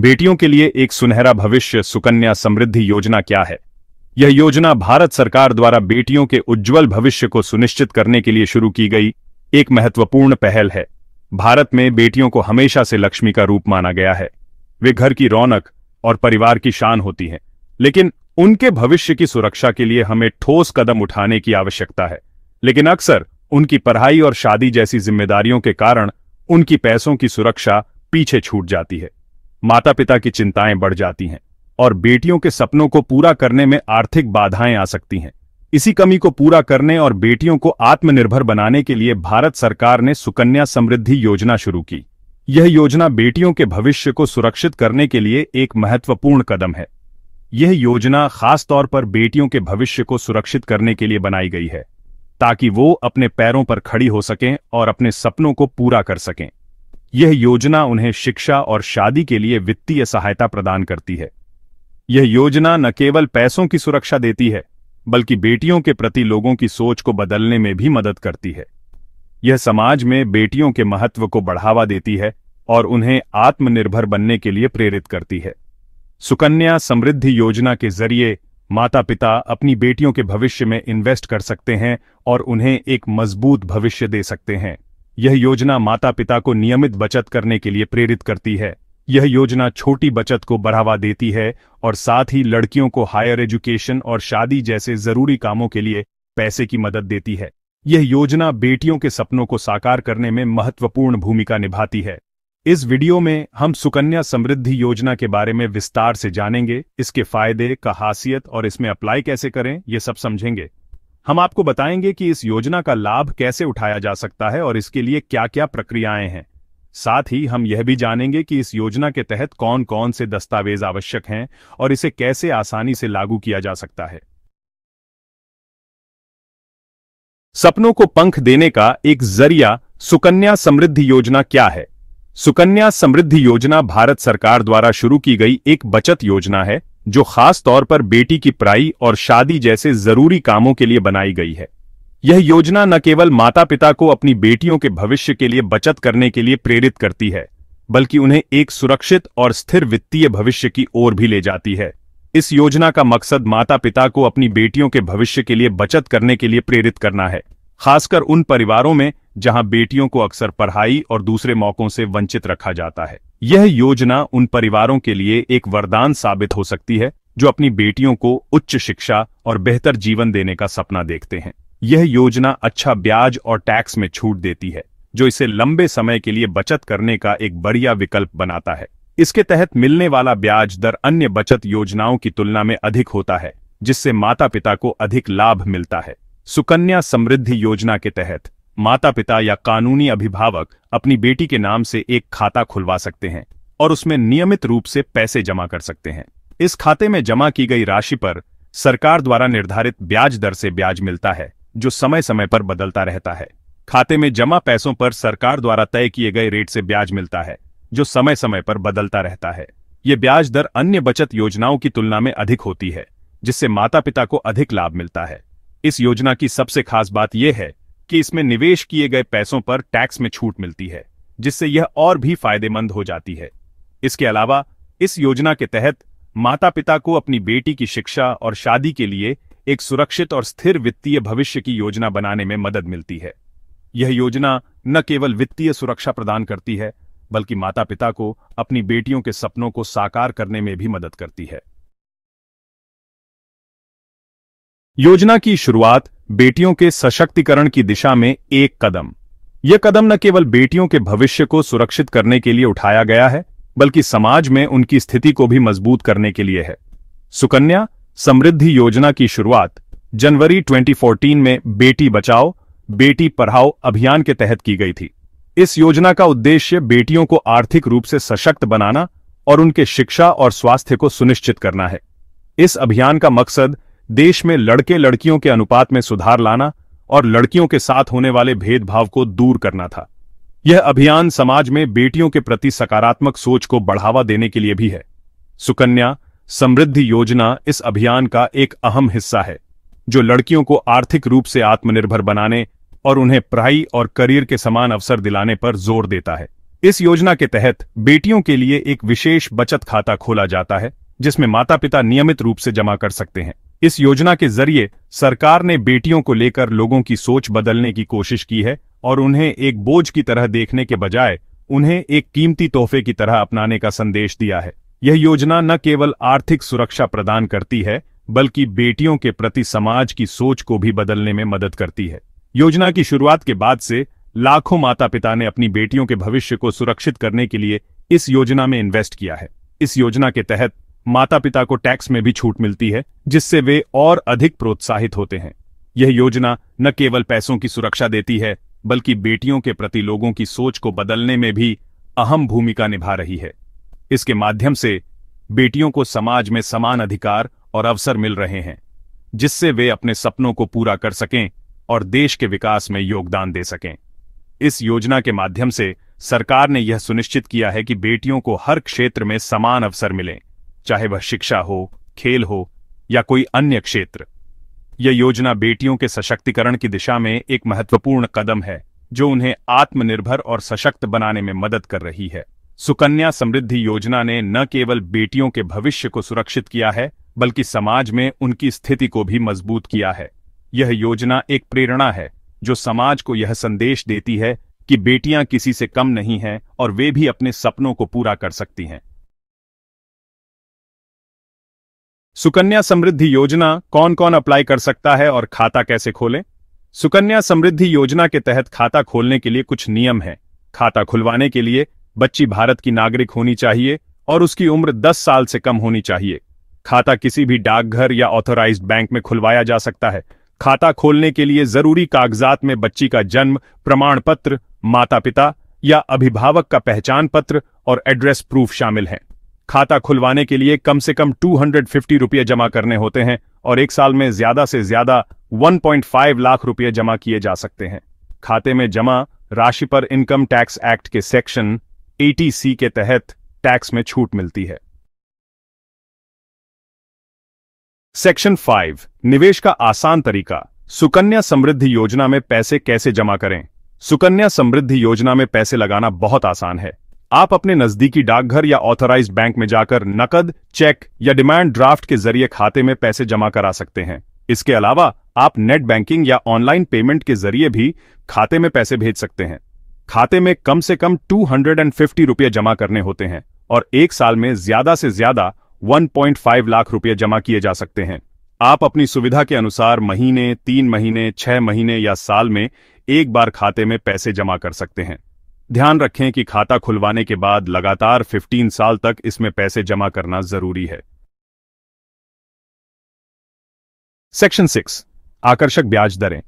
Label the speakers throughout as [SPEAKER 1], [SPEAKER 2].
[SPEAKER 1] बेटियों के लिए एक सुनहरा भविष्य सुकन्या समृद्धि योजना क्या है यह योजना भारत सरकार द्वारा बेटियों के उज्जवल भविष्य को सुनिश्चित करने के लिए शुरू की गई एक महत्वपूर्ण पहल है भारत में बेटियों को हमेशा से लक्ष्मी का रूप माना गया है वे घर की रौनक और परिवार की शान होती हैं लेकिन उनके भविष्य की सुरक्षा के लिए हमें ठोस कदम उठाने की आवश्यकता है लेकिन अक्सर उनकी पढ़ाई और शादी जैसी जिम्मेदारियों के कारण उनकी पैसों की सुरक्षा पीछे छूट जाती है माता पिता की चिंताएं बढ़ जाती हैं और बेटियों के सपनों को पूरा करने में आर्थिक बाधाएं आ सकती हैं इसी कमी को पूरा करने और बेटियों को आत्मनिर्भर बनाने के लिए भारत सरकार ने सुकन्या समृद्धि योजना शुरू की यह योजना बेटियों के भविष्य को सुरक्षित करने के लिए एक महत्वपूर्ण कदम है यह योजना खासतौर पर बेटियों के भविष्य को सुरक्षित करने के लिए बनाई गई है ताकि वो अपने पैरों पर खड़ी हो सकें और अपने सपनों को पूरा कर सकें यह योजना उन्हें शिक्षा और शादी के लिए वित्तीय सहायता प्रदान करती है यह योजना न केवल पैसों की सुरक्षा देती है बल्कि बेटियों के प्रति लोगों की सोच को बदलने में भी मदद करती है यह समाज में बेटियों के महत्व को बढ़ावा देती है और उन्हें आत्मनिर्भर बनने के लिए प्रेरित करती है सुकन्या समृद्धि योजना के जरिए माता पिता अपनी बेटियों के भविष्य में इन्वेस्ट कर सकते हैं और उन्हें एक मजबूत भविष्य दे सकते हैं यह योजना माता पिता को नियमित बचत करने के लिए प्रेरित करती है यह योजना छोटी बचत को बढ़ावा देती है और साथ ही लड़कियों को हायर एजुकेशन और शादी जैसे जरूरी कामों के लिए पैसे की मदद देती है यह योजना बेटियों के सपनों को साकार करने में महत्वपूर्ण भूमिका निभाती है इस वीडियो में हम सुकन्या समृद्धि योजना के बारे में विस्तार से जानेंगे इसके फायदे का हासियत और इसमें अप्लाई कैसे करें ये सब समझेंगे हम आपको बताएंगे कि इस योजना का लाभ कैसे उठाया जा सकता है और इसके लिए क्या क्या प्रक्रियाएं हैं साथ ही हम यह भी जानेंगे कि इस योजना के तहत कौन कौन से दस्तावेज आवश्यक हैं और इसे कैसे आसानी से लागू किया जा सकता है सपनों को पंख देने का एक जरिया सुकन्या समृद्धि योजना क्या है सुकन्या समृद्धि योजना भारत सरकार द्वारा शुरू की गई एक बचत योजना है जो खास तौर पर बेटी की पढ़ाई और शादी जैसे जरूरी कामों के लिए बनाई गई है यह योजना न केवल माता पिता को अपनी बेटियों के भविष्य के लिए बचत करने के लिए प्रेरित करती है बल्कि उन्हें एक सुरक्षित और स्थिर वित्तीय भविष्य की ओर भी ले जाती है इस योजना का मकसद माता पिता को अपनी बेटियों के भविष्य के लिए बचत करने के लिए प्रेरित करना है खासकर उन परिवारों में जहां बेटियों को अक्सर पढ़ाई और दूसरे मौकों से वंचित रखा जाता है यह योजना उन परिवारों के लिए एक वरदान साबित हो सकती है जो अपनी बेटियों को उच्च शिक्षा और बेहतर जीवन देने का सपना देखते हैं यह योजना अच्छा ब्याज और टैक्स में छूट देती है जो इसे लंबे समय के लिए बचत करने का एक बढ़िया विकल्प बनाता है इसके तहत मिलने वाला ब्याज दर अन्य बचत योजनाओं की तुलना में अधिक होता है जिससे माता पिता को अधिक लाभ मिलता है सुकन्या समृद्धि योजना के तहत माता पिता या कानूनी अभिभावक अपनी बेटी के नाम से एक खाता खुलवा सकते हैं और उसमें नियमित रूप से पैसे जमा कर सकते हैं इस खाते में जमा की गई राशि पर सरकार द्वारा निर्धारित ब्याज दर से ब्याज मिलता है जो समय समय पर बदलता रहता है खाते में जमा पैसों पर सरकार द्वारा तय किए गए रेट से ब्याज मिलता है जो समय समय पर बदलता रहता है ये ब्याज दर अन्य बचत योजनाओं की तुलना में अधिक होती है जिससे माता पिता को अधिक लाभ मिलता है इस योजना की सबसे खास बात यह है कि इसमें निवेश किए गए पैसों पर टैक्स में छूट मिलती है जिससे यह और भी फायदेमंद हो जाती है इसके अलावा इस योजना के तहत माता पिता को अपनी बेटी की शिक्षा और शादी के लिए एक सुरक्षित और स्थिर वित्तीय भविष्य की योजना बनाने में मदद मिलती है यह योजना न केवल वित्तीय सुरक्षा प्रदान करती है बल्कि माता पिता को अपनी बेटियों के सपनों को साकार करने में भी मदद करती है योजना की शुरुआत बेटियों के सशक्तिकरण की दिशा में एक कदम यह कदम न केवल बेटियों के भविष्य को सुरक्षित करने के लिए उठाया गया है बल्कि समाज में उनकी स्थिति को भी मजबूत करने के लिए है सुकन्या समृद्धि योजना की शुरुआत जनवरी 2014 में बेटी बचाओ बेटी पढ़ाओ अभियान के तहत की गई थी इस योजना का उद्देश्य बेटियों को आर्थिक रूप से सशक्त बनाना और उनके शिक्षा और स्वास्थ्य को सुनिश्चित करना है इस अभियान का मकसद देश में लड़के लड़कियों के अनुपात में सुधार लाना और लड़कियों के साथ होने वाले भेदभाव को दूर करना था यह अभियान समाज में बेटियों के प्रति सकारात्मक सोच को बढ़ावा देने के लिए भी है सुकन्या समृद्धि योजना इस अभियान का एक अहम हिस्सा है जो लड़कियों को आर्थिक रूप से आत्मनिर्भर बनाने और उन्हें पढ़ाई और करियर के समान अवसर दिलाने पर जोर देता है इस योजना के तहत बेटियों के लिए एक विशेष बचत खाता खोला जाता है जिसमें माता पिता नियमित रूप से जमा कर सकते हैं इस योजना के जरिए सरकार ने बेटियों को लेकर लोगों की सोच बदलने की कोशिश की है और उन्हें एक बोझ की तरह देखने के बजाय उन्हें एक कीमती तोहफे की तरह अपनाने का संदेश दिया है यह योजना न केवल आर्थिक सुरक्षा प्रदान करती है बल्कि बेटियों के प्रति समाज की सोच को भी बदलने में मदद करती है योजना की शुरुआत के बाद से लाखों माता पिता ने अपनी बेटियों के भविष्य को सुरक्षित करने के लिए इस योजना में इन्वेस्ट किया है इस योजना के तहत माता पिता को टैक्स में भी छूट मिलती है जिससे वे और अधिक प्रोत्साहित होते हैं यह योजना न केवल पैसों की सुरक्षा देती है बल्कि बेटियों के प्रति लोगों की सोच को बदलने में भी अहम भूमिका निभा रही है इसके माध्यम से बेटियों को समाज में समान अधिकार और अवसर मिल रहे हैं जिससे वे अपने सपनों को पूरा कर सकें और देश के विकास में योगदान दे सकें इस योजना के माध्यम से सरकार ने यह सुनिश्चित किया है कि बेटियों को हर क्षेत्र में समान अवसर मिलें चाहे वह शिक्षा हो खेल हो या कोई अन्य क्षेत्र यह योजना बेटियों के सशक्तिकरण की दिशा में एक महत्वपूर्ण कदम है जो उन्हें आत्मनिर्भर और सशक्त बनाने में मदद कर रही है सुकन्या समृद्धि योजना ने न केवल बेटियों के भविष्य को सुरक्षित किया है बल्कि समाज में उनकी स्थिति को भी मजबूत किया है यह योजना एक प्रेरणा है जो समाज को यह संदेश देती है कि बेटियां किसी से कम नहीं हैं और वे भी अपने सपनों को पूरा कर सकती हैं सुकन्या समृद्धि योजना कौन कौन अप्लाई कर सकता है और खाता कैसे खोलें सुकन्या समृद्धि योजना के तहत खाता खोलने के लिए कुछ नियम हैं खाता खुलवाने के लिए बच्ची भारत की नागरिक होनी चाहिए और उसकी उम्र 10 साल से कम होनी चाहिए खाता किसी भी डाकघर या ऑथोराइज बैंक में खुलवाया जा सकता है खाता खोलने के लिए जरूरी कागजात में बच्ची का जन्म प्रमाण पत्र माता पिता या अभिभावक का पहचान पत्र और एड्रेस प्रूफ शामिल हैं खाता खुलवाने के लिए कम से कम टू हंड्रेड जमा करने होते हैं और एक साल में ज्यादा से ज्यादा 1.5 लाख रुपए जमा किए जा सकते हैं खाते में जमा राशि पर इनकम टैक्स एक्ट के सेक्शन सी के तहत टैक्स में छूट मिलती है सेक्शन 5 निवेश का आसान तरीका सुकन्या समृद्धि योजना में पैसे कैसे जमा करें सुकन्या समृद्धि योजना में पैसे लगाना बहुत आसान है आप अपने नजदीकी डाकघर या ऑथराइज्ड बैंक में जाकर नकद चेक या डिमांड ड्राफ्ट के जरिए खाते में पैसे जमा करा सकते हैं इसके अलावा आप नेट बैंकिंग या ऑनलाइन पेमेंट के जरिए भी खाते में पैसे भेज सकते हैं खाते में कम से कम टू हंड्रेड रुपये जमा करने होते हैं और एक साल में ज्यादा से ज्यादा 1.5 लाख रुपये जमा किए जा सकते हैं आप अपनी सुविधा के अनुसार महीने तीन महीने छह महीने या साल में एक बार खाते में पैसे जमा कर सकते हैं ध्यान रखें कि खाता खुलवाने के बाद लगातार 15 साल तक इसमें पैसे जमा करना जरूरी है सेक्शन सिक्स आकर्षक ब्याज दरें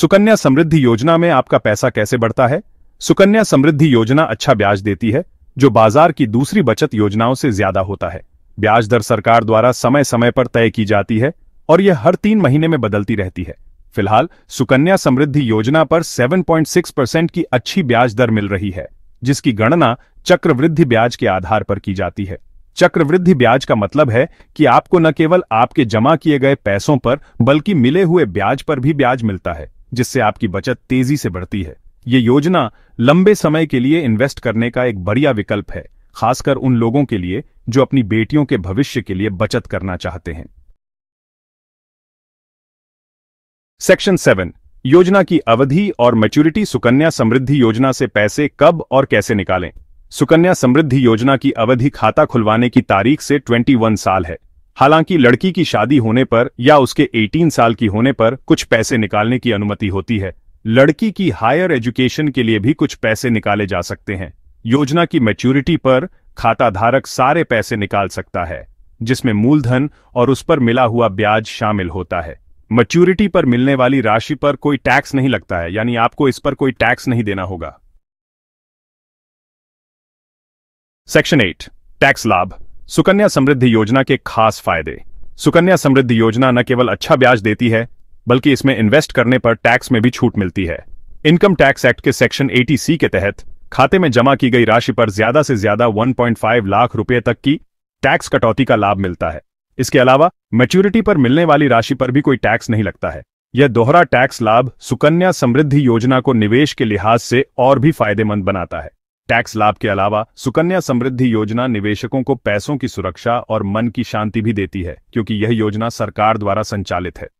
[SPEAKER 1] सुकन्या समृद्धि योजना में आपका पैसा कैसे बढ़ता है सुकन्या समृद्धि योजना अच्छा ब्याज देती है जो बाजार की दूसरी बचत योजनाओं से ज्यादा होता है ब्याज दर सरकार द्वारा समय समय पर तय की जाती है और यह हर तीन महीने में बदलती रहती है फिलहाल सुकन्या समृद्धि योजना पर 7.6 परसेंट की अच्छी ब्याज दर मिल रही है जिसकी गणना चक्रवृद्धि ब्याज के आधार पर की जाती है चक्रवृद्धि ब्याज का मतलब है कि आपको न केवल आपके जमा किए गए पैसों पर बल्कि मिले हुए ब्याज पर भी ब्याज मिलता है जिससे आपकी बचत तेजी से बढ़ती है ये योजना लंबे समय के लिए इन्वेस्ट करने का एक बढ़िया विकल्प है खासकर उन लोगों के लिए जो अपनी बेटियों के भविष्य के लिए बचत करना चाहते हैं सेक्शन सेवन योजना की अवधि और मैच्योरिटी सुकन्या समृद्धि योजना से पैसे कब और कैसे निकालें सुकन्या समृद्धि योजना की अवधि खाता खुलवाने की तारीख से 21 साल है हालांकि लड़की की शादी होने पर या उसके 18 साल की होने पर कुछ पैसे निकालने की अनुमति होती है लड़की की हायर एजुकेशन के लिए भी कुछ पैसे निकाले जा सकते हैं योजना की मैच्योरिटी पर खाता धारक सारे पैसे निकाल सकता है जिसमें मूलधन और उस पर मिला हुआ ब्याज शामिल होता है मच्यूरिटी पर मिलने वाली राशि पर कोई टैक्स नहीं लगता है यानी आपको इस पर कोई टैक्स नहीं देना होगा सेक्शन एट टैक्स लाभ सुकन्या समृद्धि योजना के खास फायदे सुकन्या समृद्धि योजना न केवल अच्छा ब्याज देती है बल्कि इसमें इन्वेस्ट करने पर टैक्स में भी छूट मिलती है इनकम टैक्स एक्ट के सेक्शन 80 सी के तहत खाते में जमा की गई राशि पर ज्यादा से ज्यादा 1.5 लाख रुपए तक की टैक्स कटौती का लाभ मिलता है इसके अलावा मेच्यूरिटी पर मिलने वाली राशि पर भी कोई टैक्स नहीं लगता है यह दोहरा टैक्स लाभ सुकन्या समृद्धि योजना को निवेश के लिहाज से और भी फायदेमंद बनाता है टैक्स लाभ के अलावा सुकन्या समृद्धि योजना निवेशकों को पैसों की सुरक्षा और मन की शांति भी देती है क्योंकि यह योजना सरकार द्वारा संचालित है